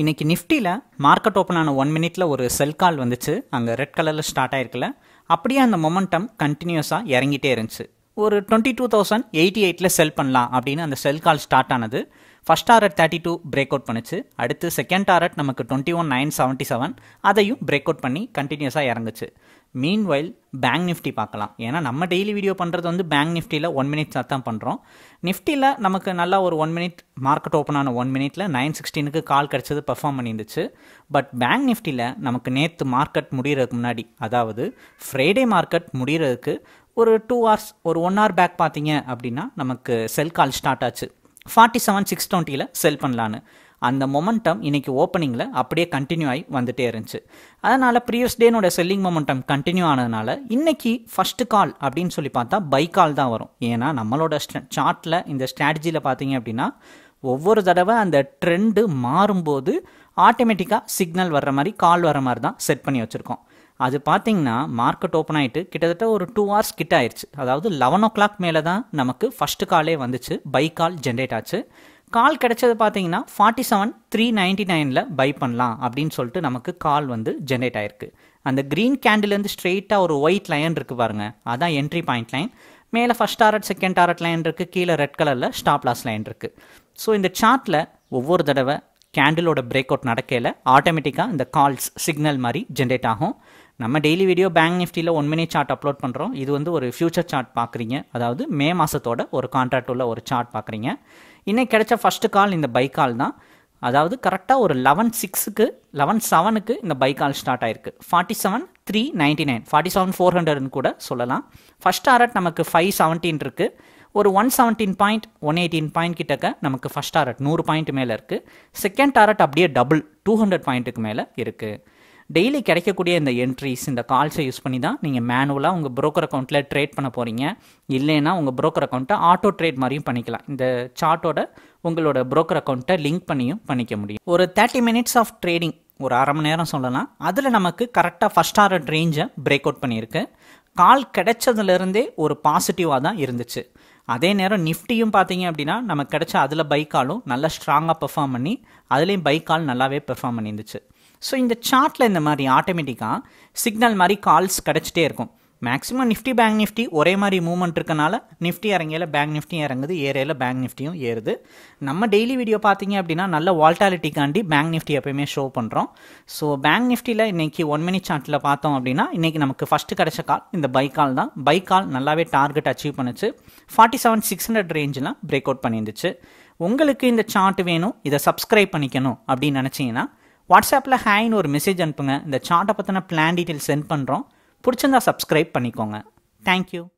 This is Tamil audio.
இன்றைக்கி நிஃப்டியில் மார்க்கெட் ஓப்பன் ஆன ஒன் மினிட்ல ஒரு செல் கால் வந்துச்சு அங்கே ரெட் கலரில் ஸ்டார்ட் ஆயிருக்குல்ல அப்படியே அந்த மொமெண்டம் கண்டினியூஸாக இறங்கிட்டே இருந்துச்சு ஒரு டுவெண்ட்டி டூ தௌசண்ட் எயிட்டி எயிட்டில் செல் பண்ணலாம் அப்படின்னு அந்த செல் கால் ஸ்டார்ட் ஆனது first target thirty two break out பண்ணிச்சு அடுத்து செகண்ட் டாரட் நமக்கு twenty one nine seventy seven அதையும் பிரேக் அவுட் பண்ணி கண்டினியூஸாக இறங்குச்சு மீன்வைல் பேங்க் நிஃப்டி பார்க்கலாம் ஏன்னா நம்ம டெய்லி வீடியோ பண்ணுறது வந்து பேங்க் நிஃப்டியில் ஒன் மினிட் தான் பண்ணுறோம் நிஃப்டியில் நமக்கு நல்லா ஒரு ஒன் மினிட் மார்க்கெட் ஓப்பன் ஆன ஒன் மினிட்ல நைன் சிக்ஸ்டீனுக்கு கால் கிடச்சது பர்ஃபார்ம் பண்ணியிருந்துச்சு பட் பேங்க் நிஃப்டியில் நமக்கு நேற்று மார்க்கெட் முடிகிறதுக்கு முன்னாடி அதாவது ஃப்ரைடே மார்க்கெட் முடிகிறதுக்கு ஒரு டூ ஹவர்ஸ் ஒரு ஒன் ஹவர் பேக் பார்த்தீங்க அப்படின்னா நமக்கு செல் கால் ஸ்டார்ட் ஆச்சு ஃபார்ட்டி செவன் சிக்ஸ் டுவெண்ட்டியில் செல் பண்ணலான்னு அந்த மொமெண்டம் இன்றைக்கி ஓப்பனிங்கில் அப்படியே கண்டினியூ ஆகி வந்துட்டே இருந்துச்சு அதனால் ப்ரீவியஸ் டேனோட செல்லிங் மொமெண்டம் கண்டினியூ ஆனதுனால இன்றைக்கி ஃபஸ்ட்டு கால் அப்படின்னு சொல்லி பார்த்தா பை கால் தான் வரும் ஏன்னா நம்மளோட சார்ட்டில் இந்த ஸ்ட்ராட்டஜியில் பார்த்தீங்க அப்படின்னா ஒவ்வொரு தடவை அந்த ட்ரெண்டு மாறும்போது ஆட்டோமேட்டிக்காக சிக்னல் வர்ற மாதிரி கால் வர மாதிரி தான் செட் பண்ணி வச்சுருக்கோம் அது பார்த்திங்கன்னா மார்க்கெட் ஓப்பன் ஆகிட்டு கிட்டத்தட்ட ஒரு டூ ஹவர்ஸ் கிட்ட ஆயிடுச்சு அதாவது லெவன் ஓ கிளாக் மேலே தான் நமக்கு ஃபஸ்ட்டு காலே வந்துச்சு பை கால் ஜென்ரேட் ஆச்சு கால் கிடைச்சது பார்த்தீங்கன்னா ஃபார்ட்டி செவன் த்ரீ நைன்டி நைனில் பை பண்ணலாம் அப்படின்னு சொல்லிட்டு நமக்கு கால் வந்து ஜென்ரேட் ஆயிருக்கு அந்த க்ரீன் கேண்டிலேருந்து ஸ்ட்ரெயிட்டாக ஒரு ஒயிட் லைன் இருக்குது பாருங்கள் அதான் என்ட்ரி பாயிண்ட் லைன் மேலே first target second target line இருக்குது கீழே ரெட் கலரில் ஸ்டாப் லாஸ் லைன் இருக்குது ஸோ இந்த சார்ட்டில் ஒவ்வொரு தடவை கேண்டிலோட பிரேக் அவுட் நடக்கையில் ஆட்டோமேட்டிக்காக இந்த கால்ஸ் சிக்னல் மாதிரி ஜென்ரேட் ஆகும் நம்ம டெய்லி வீடியோ பேங்க் நிஃப்டியில் ஒன் மினி சார்ட் அப்லோட் பண்ணுறோம் இது வந்து ஒரு ஃபியூச்சர் சார்ட் பார்க்குறீங்க அதாவது மே மாதத்தோட ஒரு கான்ட்ராக்ட் உள்ள ஒரு சார்ட் பார்க்குறீங்க இன்னைக்கு கிடைச்ச ஃபஸ்ட்டு கால் இந்த கால் தான் அதாவது கரெக்டாக ஒரு லெவன் சிக்ஸுக்கு லெவன் செவனுக்கு இந்த கால் ஸ்டார்ட் ஆயிருக்கு forty seven three ninety nine forty seven four ஹண்ட்ரட்னு கூட சொல்லலாம் ஃபஸ்ட் ஆரட் நமக்கு ஃபைவ் செவன்டீன் இருக்குது ஒரு one seventeen point one eighteen point கிட்டக்க நமக்கு ஃபஸ்ட் ஆரட் நூறு பாயிண்ட் மேலே இருக்குது செகண்ட் ஆரட் அப்படியே டபுள் டூ ஹண்ட்ரட் பாயிண்ட்டுக்கு மேலே இருக்குது டெய்லி கிடைக்கக்கூடிய இந்த என்ட்ரிஸ் இந்த கால்ஸை யூஸ் பண்ணி தான் நீங்கள் மேனுவலாக உங்கள் ப்ரோக்கர் அக்கௌண்ட்டில் ட்ரேட் பண்ண போகிறீங்க இல்லைன்னா உங்கள் ப்ரோக்கர் அக்கௌண்ட்டை ஆட்டோ ட்ரேட் மாதிரியும் பண்ணிக்கலாம் இந்த சார்ட்டோட உங்களோட ப்ரோக்கர் அக்கௌண்ட்டை லிங்க் பண்ணியும் பண்ணிக்க முடியும் ஒரு தேர்ட்டி மினிட்ஸ் ஆஃப் ட்ரேடிங் ஒரு அரை மணி நேரம் சொல்லலாம் அதில் நமக்கு கரெக்டாக ஃபஸ்ட் டாரட் ரேஞ்சை பிரேக் அவுட் பண்ணியிருக்கு கால் கிடைச்சதுலேருந்தே ஒரு பாசிட்டிவாக தான் இருந்துச்சு அதே நேரம் நிஃப்டியும் பார்த்தீங்க அப்படின்னா நமக்கு கிடைச்ச அதில் பைக் காலும் நல்லா ஸ்ட்ராங்காக பெர்ஃபார்ம் பண்ணி அதுலேயும் பைக் கால் நல்லாவே பெர்ஃபார்ம் பண்ணியிருந்துச்சு ஸோ இந்த சார்ட்டில் இந்த மாதிரி ஆட்டோமேட்டிக்காக சிக்னல் மாதிரி கால்ஸ் கிடச்சிட்டே இருக்கும் மேக்ஸிமம் நிஃப்டி பேங்க் நிஃப்டி ஒரே மாதிரி மூவ்மெண்ட் இருக்கனால நிஃப்டி இறங்கையில் பேங்க் நிஃப்டியும் இறங்குது ஏறையில் பேங்க் நிஃப்டியும் ஏறுது நம்ம டெய்லி வீடியோ பார்த்தீங்க அப்படின்னா நல்ல வால்டாலிட்டிக்காண்டி பேங்க் நிஃப்டி எப்பயுமே ஷோ பண்ணுறோம் ஸோ பேங்க் நிஃப்டியில் இன்றைக்கி ஒன் மினி சார்ட்டில் பார்த்தோம் அப்படின்னா இன்றைக்கி நமக்கு ஃபஸ்ட்டு கிடச்ச கால் இந்த பை கால் தான் பை கால் நல்லாவே டார்கெட் அச்சீவ் பண்ணுச்சு ஃபார்ட்டி செவன் சிக்ஸ் ஹண்ட்ரட் ரேஞ்செலாம் பிரேக் அவுட் பண்ணியிருந்துச்சு உங்களுக்கு இந்த சார்ட் வேணும் இதை சப்ஸ்கிரைப் பண்ணிக்கணும் அப்படின்னு நினச்சிங்கன்னா வாட்ஸ்அப்பில் ஹாய்னு ஒரு மெசேஜ் அனுப்புங்க இந்த சார்ட்டை பற்றின பிளான் டீட்டெயில் சென்ட் பண்ணுறோம் பிடிச்சிருந்தா சப்ஸ்கிரைப் பண்ணிக்கோங்க தேங்க்யூ